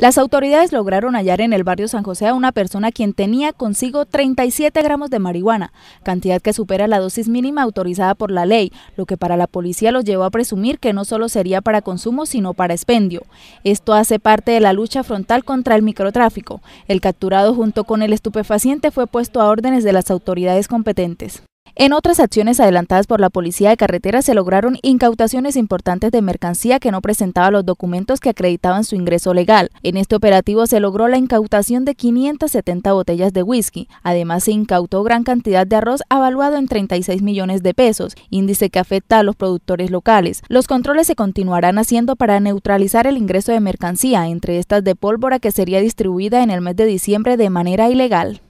Las autoridades lograron hallar en el barrio San José a una persona quien tenía consigo 37 gramos de marihuana, cantidad que supera la dosis mínima autorizada por la ley, lo que para la policía los llevó a presumir que no solo sería para consumo, sino para expendio. Esto hace parte de la lucha frontal contra el microtráfico. El capturado junto con el estupefaciente fue puesto a órdenes de las autoridades competentes. En otras acciones adelantadas por la Policía de Carretera se lograron incautaciones importantes de mercancía que no presentaba los documentos que acreditaban su ingreso legal. En este operativo se logró la incautación de 570 botellas de whisky. Además se incautó gran cantidad de arroz avaluado en 36 millones de pesos, índice que afecta a los productores locales. Los controles se continuarán haciendo para neutralizar el ingreso de mercancía, entre estas de pólvora que sería distribuida en el mes de diciembre de manera ilegal.